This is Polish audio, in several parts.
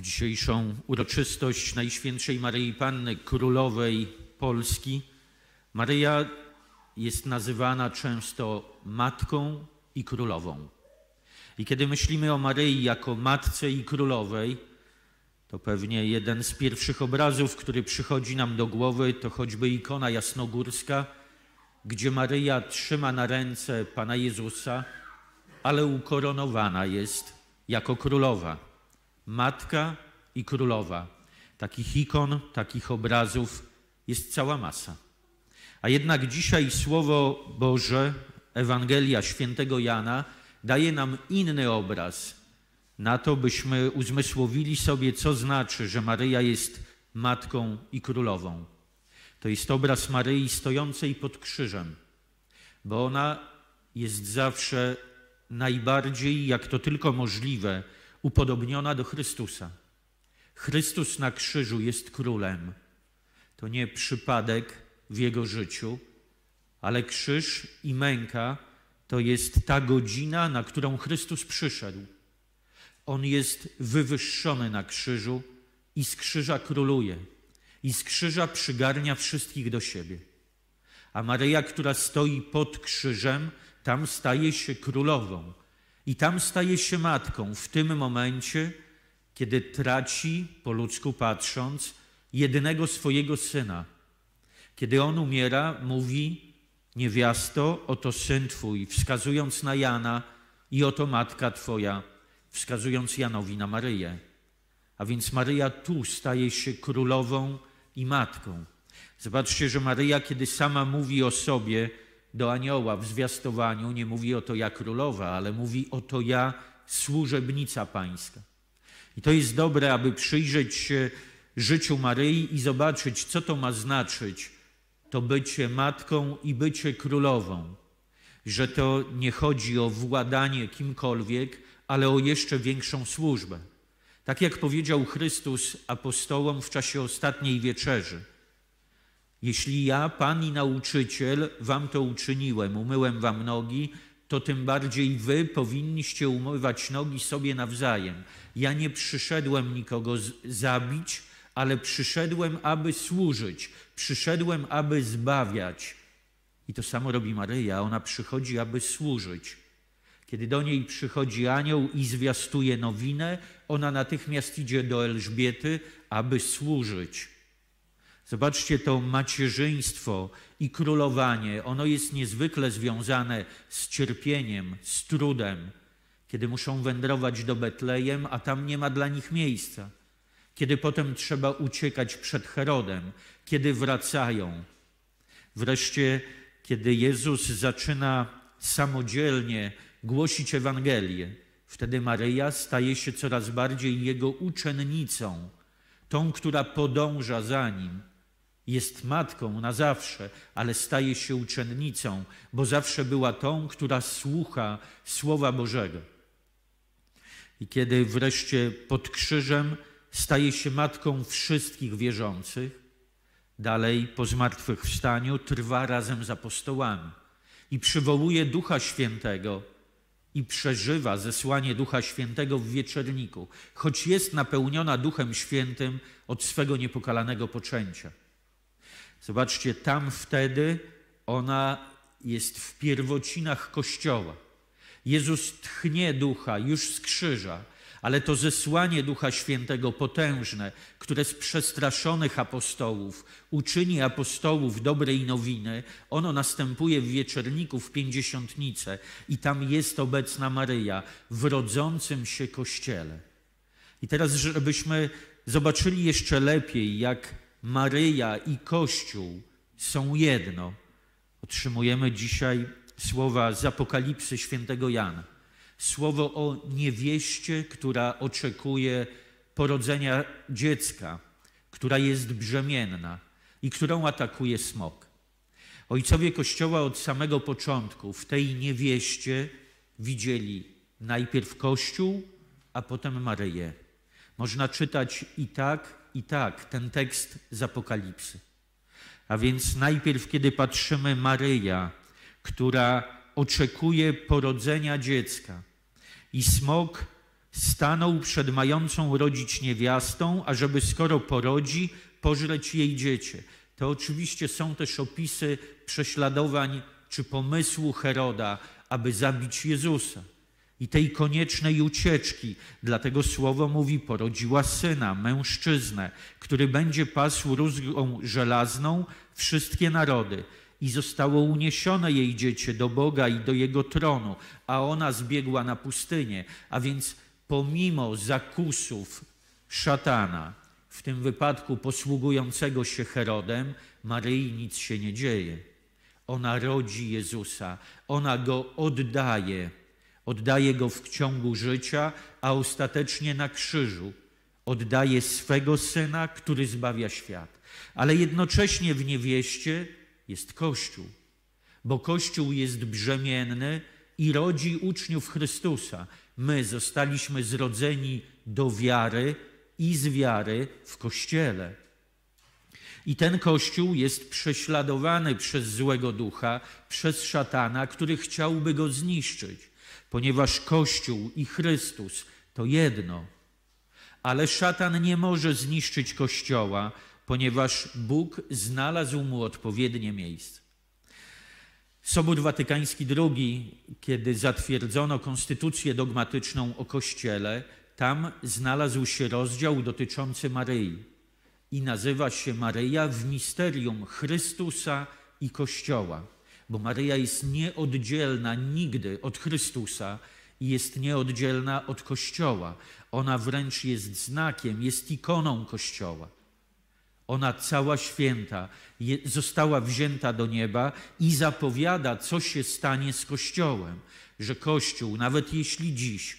w dzisiejszą uroczystość Najświętszej Maryi Panny Królowej Polski. Maryja jest nazywana często matką i królową. I kiedy myślimy o Maryi jako matce i królowej, to pewnie jeden z pierwszych obrazów, który przychodzi nam do głowy, to choćby ikona jasnogórska, gdzie Maryja trzyma na ręce Pana Jezusa, ale ukoronowana jest jako królowa matka i królowa. Takich ikon, takich obrazów jest cała masa. A jednak dzisiaj Słowo Boże, Ewangelia Świętego Jana, daje nam inny obraz na to, byśmy uzmysłowili sobie, co znaczy, że Maryja jest matką i królową. To jest obraz Maryi stojącej pod krzyżem, bo ona jest zawsze najbardziej, jak to tylko możliwe, upodobniona do Chrystusa. Chrystus na krzyżu jest królem. To nie przypadek w jego życiu, ale krzyż i męka to jest ta godzina, na którą Chrystus przyszedł. On jest wywyższony na krzyżu i z krzyża króluje, i z krzyża przygarnia wszystkich do siebie. A Maryja, która stoi pod krzyżem, tam staje się królową. I tam staje się matką w tym momencie, kiedy traci, po ludzku patrząc, jedynego swojego syna. Kiedy on umiera, mówi: Niewiasto, oto syn twój, wskazując na Jana, i oto matka twoja, wskazując Janowi na Maryję. A więc Maryja tu staje się królową i matką. Zobaczcie, że Maryja, kiedy sama mówi o sobie, do anioła w zwiastowaniu nie mówi oto ja królowa, ale mówi oto ja służebnica pańska. I to jest dobre, aby przyjrzeć się życiu Maryi i zobaczyć, co to ma znaczyć, to bycie matką i bycie królową. Że to nie chodzi o władanie kimkolwiek, ale o jeszcze większą służbę. Tak jak powiedział Chrystus apostołom w czasie ostatniej wieczerzy – jeśli ja, Pan i nauczyciel, wam to uczyniłem, umyłem wam nogi, to tym bardziej wy powinniście umywać nogi sobie nawzajem. Ja nie przyszedłem nikogo zabić, ale przyszedłem, aby służyć, przyszedłem, aby zbawiać. I to samo robi Maryja, ona przychodzi, aby służyć. Kiedy do niej przychodzi anioł i zwiastuje nowinę, ona natychmiast idzie do Elżbiety, aby służyć. Zobaczcie to macierzyństwo i królowanie. Ono jest niezwykle związane z cierpieniem, z trudem, kiedy muszą wędrować do Betlejem, a tam nie ma dla nich miejsca. Kiedy potem trzeba uciekać przed Herodem, kiedy wracają. Wreszcie, kiedy Jezus zaczyna samodzielnie głosić Ewangelię, wtedy Maryja staje się coraz bardziej jego uczennicą, tą, która podąża za nim jest matką na zawsze, ale staje się uczennicą, bo zawsze była tą, która słucha Słowa Bożego. I kiedy wreszcie pod krzyżem staje się matką wszystkich wierzących, dalej po zmartwychwstaniu trwa razem z apostołami i przywołuje Ducha Świętego i przeżywa zesłanie Ducha Świętego w wieczerniku, choć jest napełniona Duchem Świętym od swego niepokalanego poczęcia. Zobaczcie, tam wtedy ona jest w pierwocinach Kościoła. Jezus tchnie ducha już z krzyża, ale to zesłanie Ducha Świętego potężne, które z przestraszonych apostołów uczyni apostołów dobrej nowiny, ono następuje w wieczorniku w pięćdziesiątnicę i tam jest obecna Maryja w rodzącym się kościele. I teraz, żebyśmy zobaczyli jeszcze lepiej, jak Maryja i Kościół są jedno. Otrzymujemy dzisiaj słowa z Apokalipsy świętego Jana. Słowo o niewieście, która oczekuje porodzenia dziecka, która jest brzemienna i którą atakuje smok. Ojcowie Kościoła od samego początku w tej niewieście widzieli najpierw Kościół, a potem Maryję. Można czytać i tak, i tak ten tekst z Apokalipsy. A więc najpierw, kiedy patrzymy Maryja, która oczekuje porodzenia dziecka i smok stanął przed mającą rodzić niewiastą, ażeby skoro porodzi, pożreć jej dziecię. To oczywiście są też opisy prześladowań czy pomysłu Heroda, aby zabić Jezusa i tej koniecznej ucieczki. Dlatego słowo mówi: Porodziła syna, mężczyznę, który będzie pasł rózgą żelazną wszystkie narody. I zostało uniesione jej dziecię do Boga i do jego tronu, a ona zbiegła na pustynię. A więc pomimo zakusów szatana, w tym wypadku posługującego się Herodem, Maryi nic się nie dzieje. Ona rodzi Jezusa, ona go oddaje oddaje go w ciągu życia, a ostatecznie na krzyżu oddaje swego syna, który zbawia świat. Ale jednocześnie w niewieście jest Kościół, bo Kościół jest brzemienny i rodzi uczniów Chrystusa. My zostaliśmy zrodzeni do wiary i z wiary w Kościele. I ten Kościół jest prześladowany przez złego ducha, przez szatana, który chciałby go zniszczyć ponieważ Kościół i Chrystus to jedno. Ale szatan nie może zniszczyć Kościoła, ponieważ Bóg znalazł mu odpowiednie miejsce. Sobór Watykański II, kiedy zatwierdzono konstytucję dogmatyczną o Kościele, tam znalazł się rozdział dotyczący Maryi i nazywa się Maryja w misterium Chrystusa i Kościoła bo Maryja jest nieoddzielna nigdy od Chrystusa i jest nieoddzielna od Kościoła. Ona wręcz jest znakiem, jest ikoną Kościoła. Ona cała święta została wzięta do nieba i zapowiada, co się stanie z Kościołem, że Kościół, nawet jeśli dziś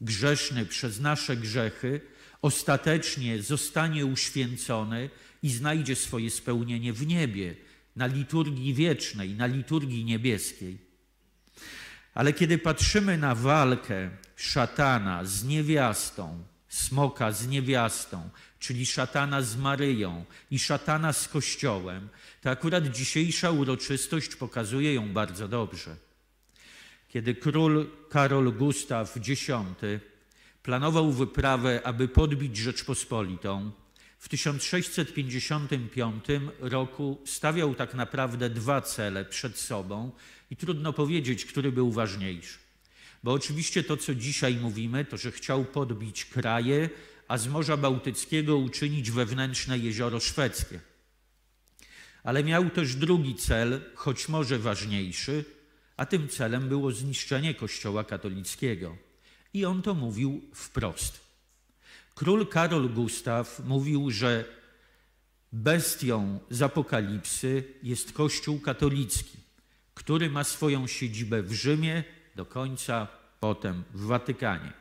grzeszny przez nasze grzechy, ostatecznie zostanie uświęcony i znajdzie swoje spełnienie w niebie na liturgii wiecznej, na liturgii niebieskiej. Ale kiedy patrzymy na walkę szatana z niewiastą, smoka z niewiastą, czyli szatana z Maryją i szatana z Kościołem, to akurat dzisiejsza uroczystość pokazuje ją bardzo dobrze. Kiedy król Karol Gustaw X planował wyprawę, aby podbić Rzeczpospolitą, w 1655 roku stawiał tak naprawdę dwa cele przed sobą i trudno powiedzieć, który był ważniejszy. Bo oczywiście to, co dzisiaj mówimy, to, że chciał podbić kraje, a z Morza Bałtyckiego uczynić wewnętrzne jezioro szwedzkie. Ale miał też drugi cel, choć może ważniejszy, a tym celem było zniszczenie Kościoła katolickiego. I on to mówił wprost. Król Karol Gustaw mówił, że bestią z apokalipsy jest Kościół katolicki, który ma swoją siedzibę w Rzymie, do końca potem w Watykanie.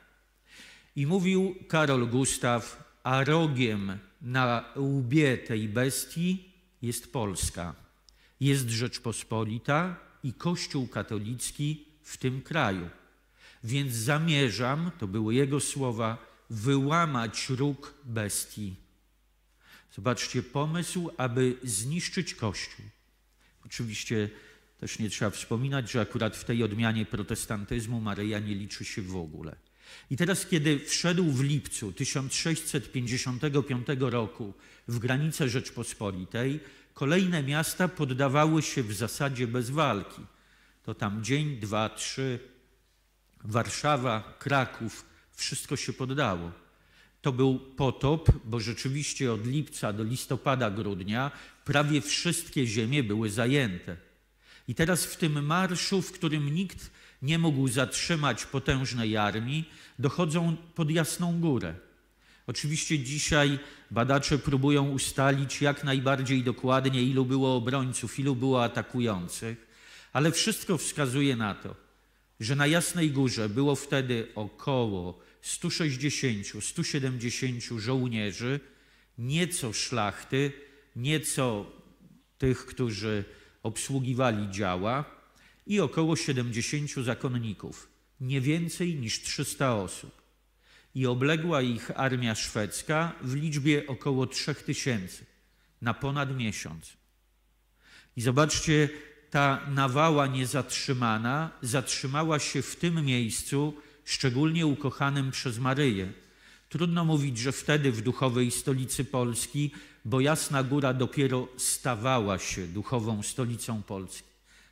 I mówił Karol Gustaw, a rogiem na łbie tej bestii jest Polska, jest Rzeczpospolita i Kościół katolicki w tym kraju. Więc zamierzam, to były jego słowa, wyłamać róg bestii. Zobaczcie, pomysł, aby zniszczyć Kościół. Oczywiście też nie trzeba wspominać, że akurat w tej odmianie protestantyzmu Maryja nie liczy się w ogóle. I teraz, kiedy wszedł w lipcu 1655 roku w granice Rzeczpospolitej, kolejne miasta poddawały się w zasadzie bez walki. To tam dzień, dwa, trzy. Warszawa, Kraków, wszystko się poddało. To był potop, bo rzeczywiście od lipca do listopada, grudnia prawie wszystkie ziemie były zajęte. I teraz w tym marszu, w którym nikt nie mógł zatrzymać potężnej armii, dochodzą pod Jasną Górę. Oczywiście dzisiaj badacze próbują ustalić jak najbardziej dokładnie, ilu było obrońców, ilu było atakujących, ale wszystko wskazuje na to, że na Jasnej Górze było wtedy około 160-170 żołnierzy, nieco szlachty, nieco tych, którzy obsługiwali działa i około 70 zakonników, nie więcej niż 300 osób. I obległa ich armia szwedzka w liczbie około 3000 na ponad miesiąc. I zobaczcie, ta nawała niezatrzymana zatrzymała się w tym miejscu, szczególnie ukochanym przez Maryję. Trudno mówić, że wtedy w duchowej stolicy Polski, bo Jasna Góra dopiero stawała się duchową stolicą Polski.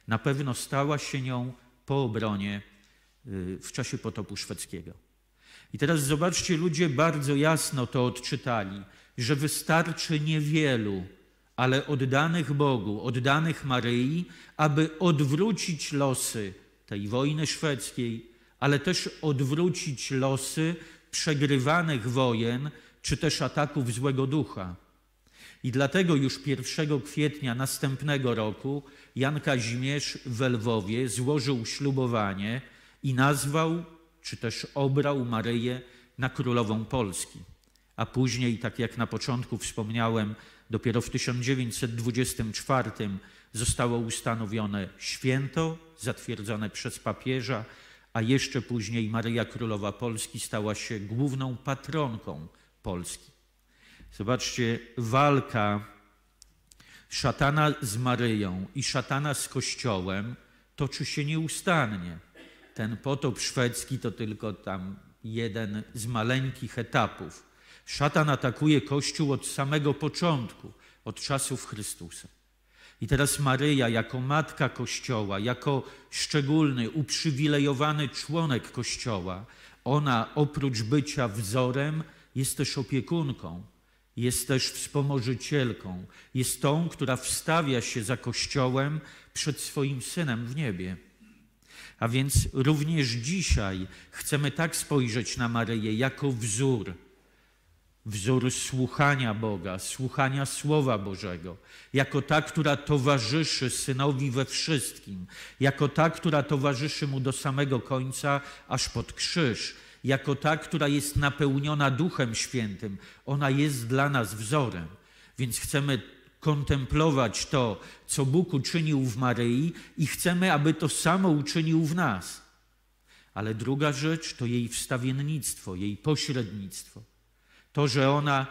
Na pewno stała się nią po obronie y, w czasie potopu szwedzkiego. I teraz zobaczcie, ludzie bardzo jasno to odczytali, że wystarczy niewielu, ale oddanych Bogu, oddanych Maryi, aby odwrócić losy tej wojny szwedzkiej, ale też odwrócić losy przegrywanych wojen czy też ataków złego ducha. I dlatego już 1 kwietnia następnego roku Jan Kazimierz w Lwowie złożył ślubowanie i nazwał, czy też obrał Maryję na królową Polski. A później, tak jak na początku wspomniałem, Dopiero w 1924 zostało ustanowione święto, zatwierdzone przez papieża, a jeszcze później Maryja Królowa Polski stała się główną patronką Polski. Zobaczcie, walka szatana z Maryją i szatana z Kościołem toczy się nieustannie. Ten potop szwedzki to tylko tam jeden z maleńkich etapów. Szatan atakuje Kościół od samego początku, od czasów Chrystusa. I teraz Maryja, jako matka Kościoła, jako szczególny, uprzywilejowany członek Kościoła, ona oprócz bycia wzorem, jest też opiekunką, jest też wspomożycielką, jest tą, która wstawia się za Kościołem przed swoim synem w niebie. A więc również dzisiaj chcemy tak spojrzeć na Maryję jako wzór, Wzór słuchania Boga, słuchania Słowa Bożego, jako ta, która towarzyszy synowi we wszystkim, jako ta, która towarzyszy mu do samego końca, aż pod krzyż, jako ta, która jest napełniona Duchem Świętym. Ona jest dla nas wzorem, więc chcemy kontemplować to, co Bóg uczynił w Maryi i chcemy, aby to samo uczynił w nas. Ale druga rzecz to jej wstawiennictwo, jej pośrednictwo to, że ona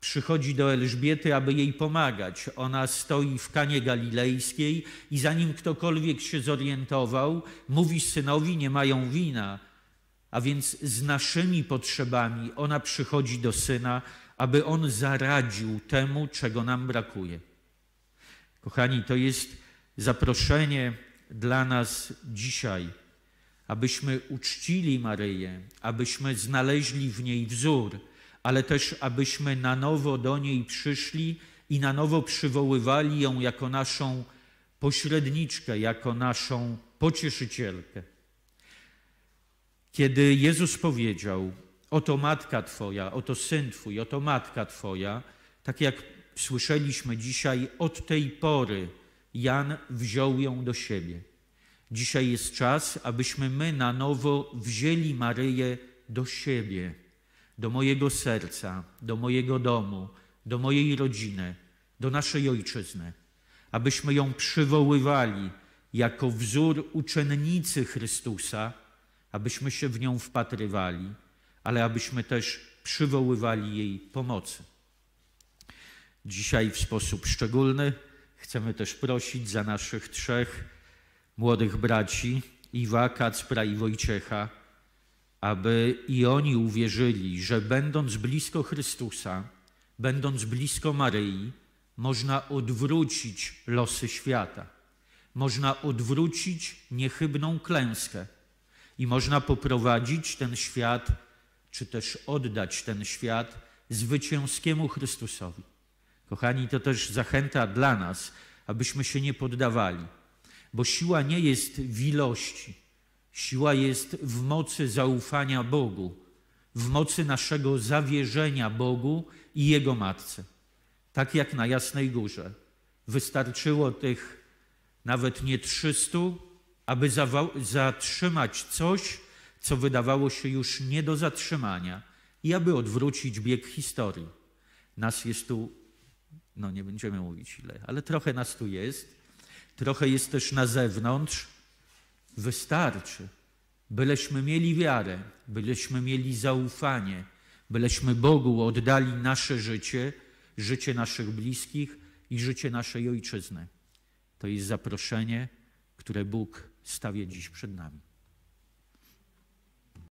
przychodzi do Elżbiety, aby jej pomagać. Ona stoi w kanie galilejskiej i zanim ktokolwiek się zorientował, mówi synowi, nie mają wina. A więc z naszymi potrzebami ona przychodzi do syna, aby on zaradził temu, czego nam brakuje. Kochani, to jest zaproszenie dla nas dzisiaj, abyśmy uczcili Maryję, abyśmy znaleźli w niej wzór ale też abyśmy na nowo do niej przyszli i na nowo przywoływali ją jako naszą pośredniczkę, jako naszą pocieszycielkę. Kiedy Jezus powiedział: Oto matka Twoja, oto syn Twój, oto matka Twoja, tak jak słyszeliśmy dzisiaj, od tej pory Jan wziął ją do siebie. Dzisiaj jest czas, abyśmy my na nowo wzięli Maryję do siebie do mojego serca, do mojego domu, do mojej rodziny, do naszej ojczyzny, abyśmy ją przywoływali jako wzór uczennicy Chrystusa, abyśmy się w nią wpatrywali, ale abyśmy też przywoływali jej pomocy. Dzisiaj w sposób szczególny chcemy też prosić za naszych trzech młodych braci, Iwa, Kacpra i Wojciecha, aby i oni uwierzyli, że będąc blisko Chrystusa, będąc blisko Maryi, można odwrócić losy świata, można odwrócić niechybną klęskę i można poprowadzić ten świat, czy też oddać ten świat zwycięskiemu Chrystusowi. Kochani, to też zachęta dla nas, abyśmy się nie poddawali, bo siła nie jest w ilości Siła jest w mocy zaufania Bogu, w mocy naszego zawierzenia Bogu i Jego Matce. Tak jak na Jasnej Górze. Wystarczyło tych nawet nie 300, aby zatrzymać coś, co wydawało się już nie do zatrzymania i aby odwrócić bieg historii. Nas jest tu, no nie będziemy mówić ile, ale trochę nas tu jest. Trochę jest też na zewnątrz wystarczy, byleśmy mieli wiarę, byleśmy mieli zaufanie, byleśmy Bogu oddali nasze życie, życie naszych bliskich i życie naszej ojczyzny. To jest zaproszenie, które Bóg stawia dziś przed nami.